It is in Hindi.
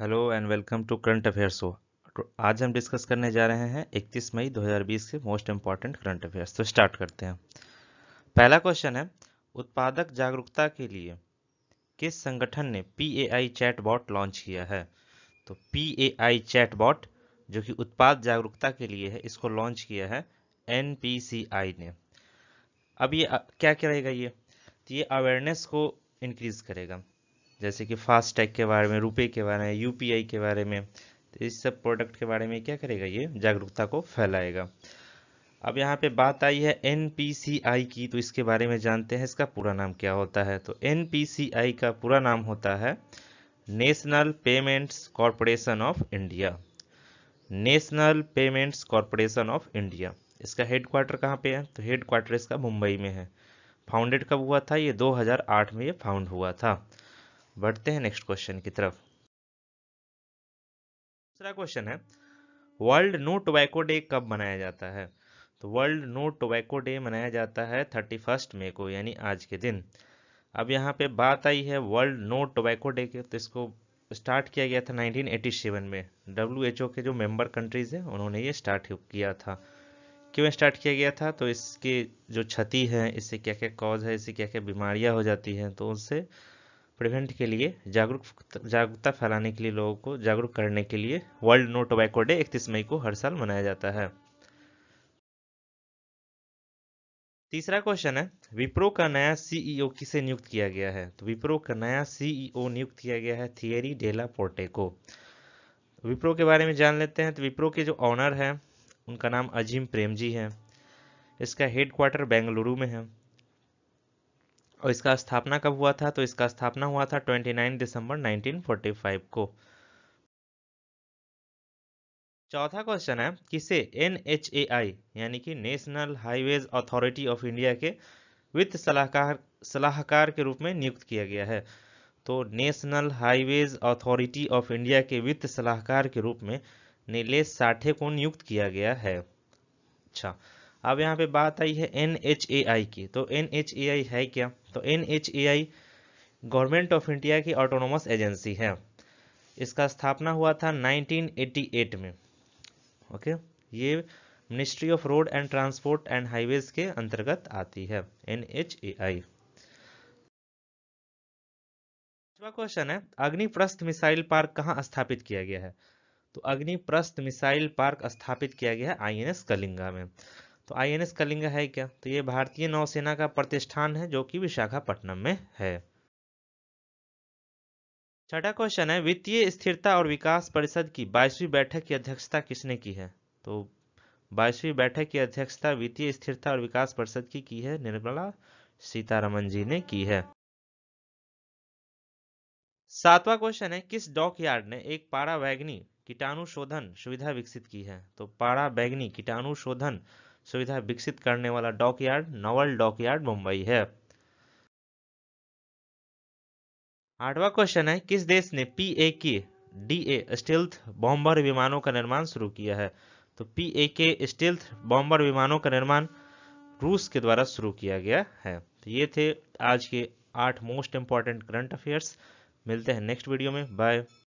hello and welcome to current affair show तो आज हम डिस्कस करने जा रहे हैं 31 मई 2020 के मोस्ट इम्पॉर्टेंट करंट अफेयर्स तो स्टार्ट करते हैं पहला क्वेश्चन है उत्पादक जागरूकता के लिए किस संगठन ने P A I chat bot launch किया है तो P A I chat bot जो कि उत्पाद जागरूकता के लिए है इसको लॉन्च किया है एन पी सी आई ने अब ये क्या क्या रहेगा ये तो ये अवेयरनेस को इंक्रीज करेगा जैसे कि फास्टैग के बारे में रुपए के बारे में यूपीआई के बारे में तो इस सब प्रोडक्ट के बारे में क्या करेगा ये जागरूकता को फैलाएगा अब यहाँ पे बात आई है एन की तो इसके बारे में जानते हैं इसका पूरा नाम क्या होता है तो एन का पूरा नाम होता है national payments corporation of India national payments corporation of India इसका हेड क्वार्टर कहाँ पे है तो हेड क्वार्टर इसका मुंबई में है फाउंडेड कब हुआ था ये 2008 में ये फाउंड हुआ था बढ़ते हैं नेक्स्ट क्वेश्चन की तरफ दूसरा क्वेश्चन है वर्ल्ड नो टोबैको डे कब मनाया जाता है तो वर्ल्ड नो टोबैको डे मनाया जाता है थर्टी फर्स्ट मे को यानी आज के दिन अब यहाँ पे बात आई है वर्ल्ड नो टोबैको डे के तो इसको स्टार्ट किया गया था 1987 में डब्ल्यू के जो मेंबर कंट्रीज़ हैं उन्होंने ये स्टार्ट किया था क्यों स्टार्ट किया गया था तो इसके जो क्षति है इससे क्या क्या कॉज है इससे क्या क्या बीमारियाँ हो जाती हैं तो उससे प्रिवेंट के लिए जागरूक जागरूकता फैलाने के लिए लोगों को जागरूक करने के लिए वर्ल्ड नो टोबैको डे इकतीस मई को हर साल मनाया जाता है तीसरा क्वेश्चन है विप्रो का नया सीईओ e किसे नियुक्त किया गया है तो विप्रो का नया सीईओ e नियुक्त किया गया है थियरी डेला पोर्टे को विप्रो के बारे में जान लेते हैं तो विप्रो के जो ऑनर हैं उनका नाम अजीम प्रेम जी है इसका हेडक्वार्टर बेंगलुरु में है और इसका स्थापना कब हुआ था तो इसका स्थापना हुआ था 29 दिसंबर 1945 को चौथा क्वेश्चन है किसे एन एच ए आई यानी कि national highways authority of India के वित्त सलाहकार सलाहकार के रूप में नियुक्त किया गया है तो national highways authority of India के वित्त सलाहकार के रूप में नीलेष साठे को नियुक्त किया गया है अच्छा अब यहाँ पे बात आई है एन एच ए आई की तो एन एच ए आई है क्या तो N H A I government of India की ऑटोनोमस एजेंसी है इसका स्थापना हुआ था 1988 में ओके ये ministry of road and transport and highways के अंतर्गत आती है N H A I question है अग्निप्रस्थ मिसाइल पार्क कहाँ स्थापित किया गया है तो अग्निप्रस्थ मिसाइल पार्क स्थापित किया गया है आईएनएस कलिंगा में तो आई एन एस कलिंगा है क्या तो ये भारतीय नौसेना का प्रतिष्ठान है जो कि विशाखापट्टनम में है छठा क्वेश्चन है वित्तीय स्थिरता और विकास परिषद की बाईसवीं बैठक की अध्यक्षता किसने की है तो बाईसवीं बैठक की अध्यक्षता वित्तीय स्थिरता और विकास परिषद की की है निर्मला सीतारमन जी ने की है सातवां क्वेश्चन है किस डॉकयार्ड ने एक पारा वैग्नी कीटाणु शोधन सुविधा विकसित की है तो पारा वैग्नी कीटाणु शोधन सुविधा विकसित करने वाला डॉकयार्ड नवल डॉकयार्ड मुंबई है आठवां क्वेश्चन है किस देश ने पी ए के डी ए स्टील्थ बॉम्बर विमानों का निर्माण शुरू किया है तो पी ए के स्टील्थ बॉम्बर विमानों का निर्माण रूस के द्वारा शुरू किया गया है तो ये थे आज के आठ मोस्ट इंपॉर्टेंट करंट अफेयर्स मिलते हैं नेक्स्ट वीडियो में बाय